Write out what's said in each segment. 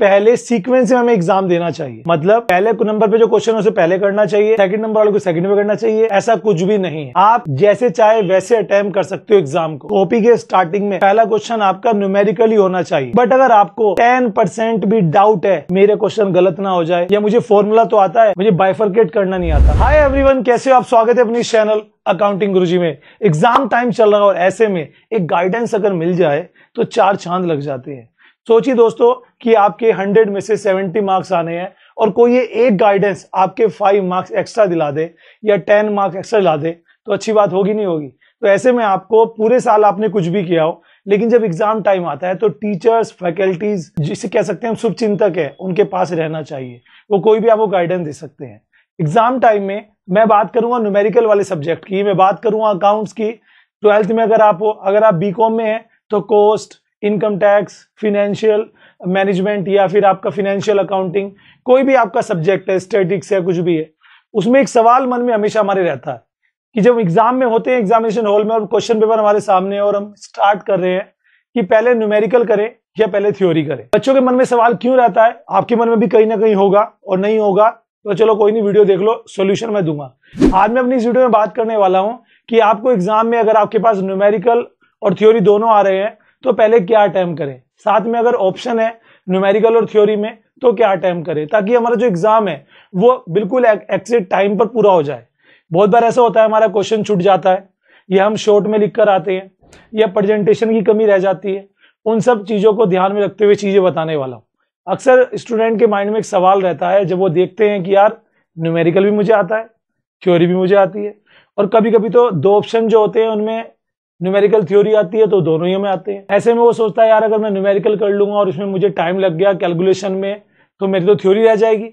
पहले सीक्वेंस में हमें एग्जाम देना चाहिए मतलब पहले नंबर पे जो क्वेश्चन उसे पहले करना चाहिए सेकंड नंबर वाले को सेकंड में करना चाहिए ऐसा कुछ भी नहीं है आप जैसे चाहे वैसे अटेम्प कर सकते हो एग्जाम को कॉपी के स्टार्टिंग में पहला क्वेश्चन आपका न्यूमेरिकली होना चाहिए बट अगर आपको टेन परसेंट भी डाउट है मेरे क्वेश्चन गलत ना हो जाए या मुझे फॉर्मूला तो आता है मुझे बाइफर्केट करना नहीं आता हाई एवरी कैसे हो आप स्वागत है अपनी चैनल अकाउंटिंग गुरुजी में एग्जाम टाइम चल रहा है और ऐसे में एक गाइडेंस अगर मिल जाए तो चार चांद लग जाते हैं सोचिए दोस्तों कि आपके 100 में से 70 मार्क्स आने हैं और कोई ये एक गाइडेंस आपके 5 मार्क्स एक्स्ट्रा दिला दे या 10 मार्क्स एक्स्ट्रा दिला दे तो अच्छी बात होगी नहीं होगी तो ऐसे में आपको पूरे साल आपने कुछ भी किया हो लेकिन जब एग्जाम टाइम आता है तो टीचर्स फैकल्टीज जिसे कह सकते हैं हम शुभ चिंतक है उनके पास रहना चाहिए वो कोई भी आपको गाइडेंस दे सकते हैं एग्जाम टाइम में मैं बात करूंगा न्यूमेरिकल वाले सब्जेक्ट की मैं बात करूंगा अकाउंट्स की ट्वेल्थ में अगर आप हो अगर आप बीकॉम में हैं तो cost income tax financial management या फिर आपका फिनेंशियल अकाउंटिंग कोई भी आपका सब्जेक्ट है स्टेटिक्स है कुछ भी है उसमें एक सवाल मन में हमेशा हमारे रहता है कि जब एग्जाम में होते हैं एग्जामिनेशन हॉल में और क्वेश्चन पेपर हमारे सामने और हम स्टार्ट कर रहे हैं कि पहले न्यूमेरिकल करें या पहले थ्योरी करें बच्चों के मन में सवाल क्यों रहता है आपके मन में भी कहीं ना कहीं होगा और नहीं होगा तो चलो कोई नहीं वीडियो देख लो सोल्यूशन मैं दूंगा आज मैं अपनी इस वीडियो में बात करने वाला हूं कि आपको एग्जाम में अगर आपके पास न्यूमेरिकल और थ्योरी दोनों आ रहे हैं तो पहले क्या अटैम्प करें साथ में अगर ऑप्शन है न्यूमेरिकल और थ्योरी में तो क्या अटैम्प करें ताकि हमारा जो एग्जाम है वो बिल्कुल एक्सेट टाइम पर पूरा हो जाए बहुत बार ऐसा होता है हमारा क्वेश्चन छूट जाता है या हम शॉर्ट में लिख कर आते हैं या प्रेजेंटेशन की कमी रह जाती है उन सब चीज़ों को ध्यान में रखते हुए चीज़ें बताने वाला हूँ अक्सर स्टूडेंट के माइंड में एक सवाल रहता है जब वो देखते हैं कि यार न्यूमेरिकल भी मुझे आता है थ्योरी भी मुझे आती है और कभी कभी तो दो ऑप्शन जो होते हैं उनमें न्यूमेरिकल थ्योरी आती है तो दोनों ही में आते हैं ऐसे में वो सोचता है यार अगर मैं न्यूमेरिकल कर लूंगा और उसमें मुझे टाइम लग गया कैलकुलेशन में तो मेरी तो थ्योरी रह जाएगी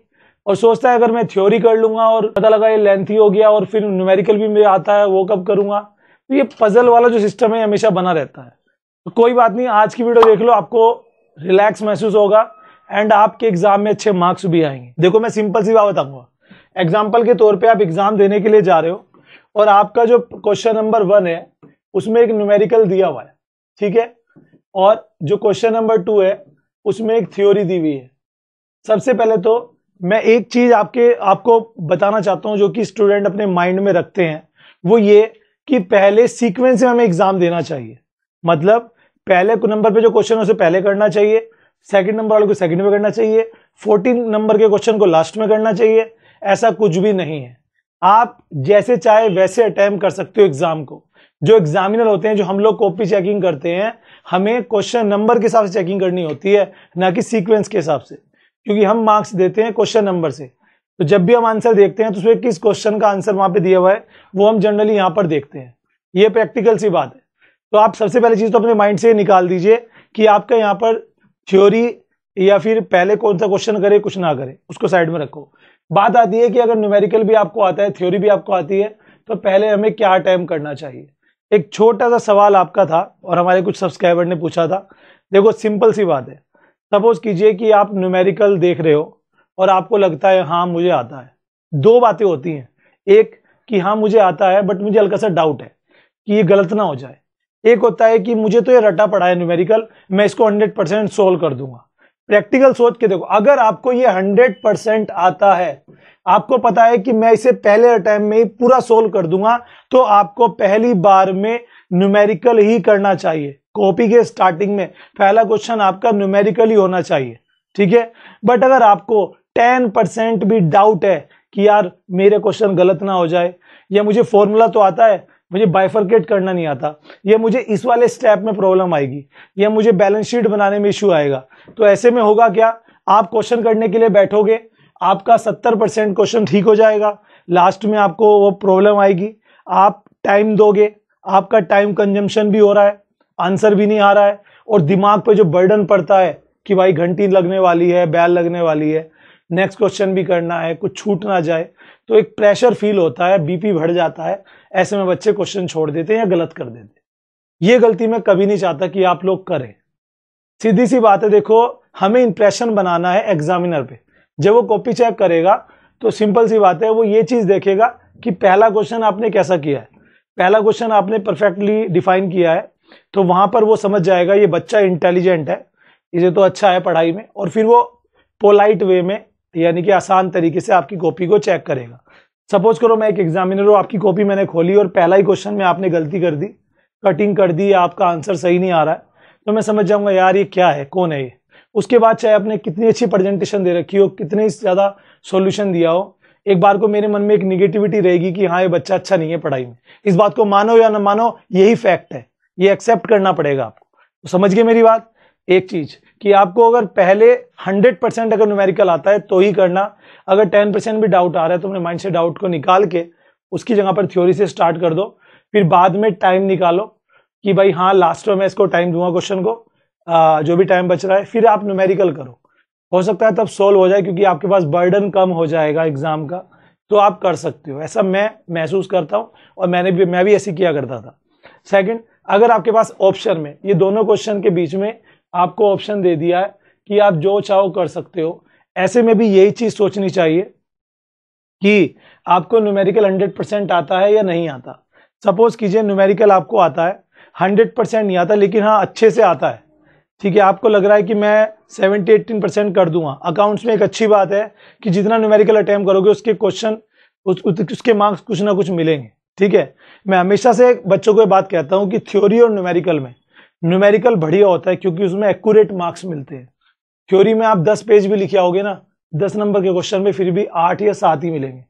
और सोचता है अगर मैं थ्योरी कर लूंगा और पता लगा ये लेंथी हो गया और फिर न्यूमेरिकल भी मुझे आता है वो कब करूंगा तो ये पजल वाला जो सिस्टम है हमेशा बना रहता है तो कोई बात नहीं आज की वीडियो देख लो आपको रिलैक्स महसूस होगा एंड आपके एग्जाम में अच्छे मार्क्स भी आएंगे देखो मैं सिंपल सी बात बताऊंगा एग्जाम्पल के तौर पर आप एग्जाम देने के लिए जा रहे हो और आपका जो क्वेश्चन नंबर वन है उसमें एक न्यूमेरिकल दिया हुआ है ठीक है और जो क्वेश्चन नंबर टू है उसमें एक थ्योरी दी हुई है सबसे पहले तो मैं एक चीज आपके आपको बताना चाहता हूं जो कि स्टूडेंट अपने माइंड में रखते हैं वो ये कि पहले सीक्वेंस में हमें एग्जाम देना चाहिए मतलब पहले नंबर पे जो क्वेश्चन है उसे पहले करना चाहिए सेकंड नंबर वाले को सेकंड में करना चाहिए फोर्टीन नंबर के क्वेश्चन को लास्ट में करना चाहिए ऐसा कुछ भी नहीं है आप जैसे चाहे वैसे अटैम्प कर सकते हो एग्जाम को जो एग्जामिनर होते हैं जो हम लोग कॉपी चेकिंग करते हैं हमें क्वेश्चन नंबर के हिसाब से चेकिंग करनी होती है ना कि सीक्वेंस के हिसाब से क्योंकि हम मार्क्स देते हैं क्वेश्चन नंबर से तो जब भी हम आंसर देखते हैं तो उसमें किस क्वेश्चन का आंसर वहां पे दिया हुआ है वो हम जनरली यहाँ पर देखते हैं ये प्रैक्टिकल सी बात है तो आप सबसे पहले चीज तो अपने माइंड से निकाल दीजिए कि आपका यहाँ पर थ्योरी या फिर पहले कौन सा क्वेश्चन करे कुछ ना करे उसको साइड में रखो बात आती है कि अगर न्यूमेरिकल भी आपको आता है थ्योरी भी आपको आती है तो पहले हमें क्या अटैम्प करना चाहिए एक छोटा सा सवाल आपका था और हमारे कुछ सब्सक्राइबर ने पूछा था देखो सिंपल सी बात है सपोज कीजिए कि आप न्यूमेरिकल देख रहे हो और आपको लगता है हाँ मुझे आता है दो बातें होती हैं एक कि हाँ मुझे आता है बट मुझे हल्का सा डाउट है कि ये गलत ना हो जाए एक होता है कि मुझे तो ये रटा पड़ा है न्यूमेरिकल मैं इसको हंड्रेड परसेंट सोल्व कर दूंगा प्रैक्टिकल सोच के देखो अगर आपको ये हंड्रेड परसेंट आता है आपको पता है कि मैं इसे पहले अटैम्प में ही पूरा सोल्व कर दूंगा तो आपको पहली बार में न्यूमेरिकल ही करना चाहिए कॉपी के स्टार्टिंग में पहला क्वेश्चन आपका न्यूमेरिकल ही होना चाहिए ठीक है बट अगर आपको टेन परसेंट भी डाउट है कि यार मेरे क्वेश्चन गलत ना हो जाए या मुझे फॉर्मूला तो आता है मुझे बाइफर्केट करना नहीं आता या मुझे इस वाले स्टेप में प्रॉब्लम आएगी या मुझे बैलेंस शीट बनाने में इश्यू आएगा तो ऐसे में होगा क्या आप क्वेश्चन करने के लिए बैठोगे आपका सत्तर परसेंट क्वेश्चन ठीक हो जाएगा लास्ट में आपको वो प्रॉब्लम आएगी आप टाइम दोगे आपका टाइम कंजम्पशन भी हो रहा है आंसर भी नहीं आ रहा है और दिमाग पे जो बर्डन पड़ता है कि भाई घंटी लगने वाली है बैल लगने वाली है नेक्स्ट क्वेश्चन भी करना है कुछ छूट ना जाए तो एक प्रेशर फील होता है बीपी बढ़ जाता है ऐसे में बच्चे क्वेश्चन छोड़ देते हैं या गलत कर देते हैं ये गलती मैं कभी नहीं चाहता कि आप लोग करें सीधी सी बात है देखो हमें इंप्रेशन बनाना है एग्जामिनर पे जब वो कॉपी चेक करेगा तो सिंपल सी बात है वो ये चीज़ देखेगा कि पहला क्वेश्चन आपने कैसा किया है पहला क्वेश्चन आपने परफेक्टली डिफाइन किया है तो वहाँ पर वो समझ जाएगा ये बच्चा इंटेलिजेंट है इसे तो अच्छा है पढ़ाई में और फिर वो पोलाइट वे में यानी कि आसान तरीके से आपकी कॉपी को चेक करेगा सपोज करो मैं एक एग्जामिनर हूँ आपकी कॉपी मैंने खोली और पहला ही क्वेश्चन में आपने गलती कर दी कटिंग कर दी आपका आंसर सही नहीं आ रहा है तो मैं समझ जाऊंगा यार ये क्या है कौन है ये उसके बाद चाहे आपने कितनी अच्छी प्रेजेंटेशन दे रखी हो कितने ज़्यादा सोल्यूशन दिया हो एक बार को मेरे मन में एक निगेटिविटी रहेगी कि हाँ ये बच्चा अच्छा नहीं है पढ़ाई में इस बात को मानो या ना मानो यही फैक्ट है ये एक्सेप्ट करना पड़ेगा आपको तो समझ गए मेरी बात एक चीज कि आपको अगर पहले 100 परसेंट अगर न्यूमेरिकल आता है तो ही करना अगर 10 परसेंट भी डाउट आ रहा है तो अपने माइंड से डाउट को निकाल के उसकी जगह पर थ्योरी से स्टार्ट कर दो फिर बाद में टाइम निकालो कि भाई हाँ लास्ट में मैं इसको टाइम दूंगा क्वेश्चन को जो भी टाइम बच रहा है फिर आप न्यूमेरिकल करो हो सकता है तब सोल्व हो जाए क्योंकि आपके पास बर्डन कम हो जाएगा एग्जाम का तो आप कर सकते हो ऐसा मैं महसूस करता हूँ और मैंने भी मैं भी ऐसे किया करता था सेकंड अगर आपके पास ऑप्शन में ये दोनों क्वेश्चन के बीच में आपको ऑप्शन दे दिया है कि आप जो चाहो कर सकते हो ऐसे में भी यही चीज सोचनी चाहिए कि आपको न्यूमेरिकल 100 परसेंट आता है या नहीं आता सपोज कीजिए न्यूमेरिकल आपको आता है 100 परसेंट नहीं आता लेकिन हाँ अच्छे से आता है ठीक है आपको लग रहा है कि मैं 70 एट्टीन परसेंट कर दूंगा अकाउंट्स में एक अच्छी बात है कि जितना न्यूमेरिकल अटैम्प करोगे उसके क्वेश्चन उस, उसके मार्क्स कुछ ना कुछ मिलेंगे ठीक है मैं हमेशा से बच्चों को बात कहता हूँ कि थ्योरी और न्यूमेरिकल में न्यूमेरिकल बढ़िया होता है क्योंकि उसमें एक्यूरेट मार्क्स मिलते हैं थ्योरी में आप दस पेज भी लिखे आओगे ना दस नंबर के क्वेश्चन में फिर भी आठ या सात ही मिलेंगे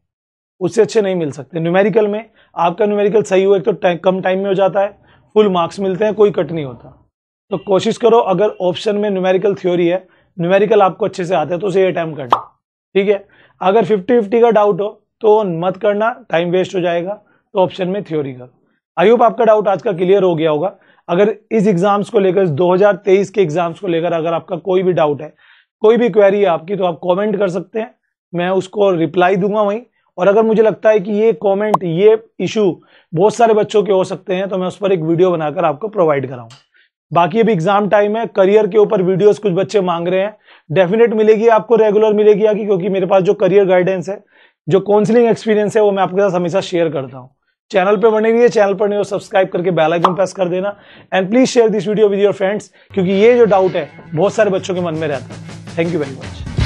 उससे अच्छे नहीं मिल सकते न्यूमेरिकल में आपका न्यूमेरिकल सही हुआ एक तो कम टाइम में हो जाता है फुल मार्क्स मिलते हैं कोई कट नहीं होता तो कोशिश करो अगर ऑप्शन में न्यूमेरिकल थ्योरी है न्यूमेरिकल आपको अच्छे से आता है तो उसे अटैम्प करना ठीक है अगर फिफ्टी फिफ्टी का डाउट हो तो मत करना टाइम वेस्ट हो जाएगा तो ऑप्शन में थ्योरी करो होप आपका डाउट आज का क्लियर हो गया होगा अगर इस एग्जाम्स को लेकर 2023 के एग्जाम्स को लेकर अगर आपका कोई भी डाउट है कोई भी क्वेरी है आपकी तो आप कॉमेंट कर सकते हैं मैं उसको रिप्लाई दूंगा वहीं और अगर मुझे लगता है कि ये कमेंट ये इशू बहुत सारे बच्चों के हो सकते हैं तो मैं उस पर एक वीडियो बनाकर आपको प्रोवाइड कराऊंगा बाकी अभी एग्जाम टाइम है करियर के ऊपर वीडियोस कुछ बच्चे मांग रहे हैं डेफिनेट मिलेगी आपको रेगुलर मिलेगी आगे क्योंकि मेरे पास जो करियर गाइडेंस है जो काउंसलिंग एक्सपीरियंस है वो मैं आपके साथ हमेशा शेयर करता हूँ चैनल पे बने रहिए चैनल पर नहीं सब्सक्राइब करके बेल आइकन प्रेस कर देना and please share this video with your friends क्योंकि ये जो डाउट है बहुत सारे बच्चों के मन में रहता है थैंक यू वेरी मच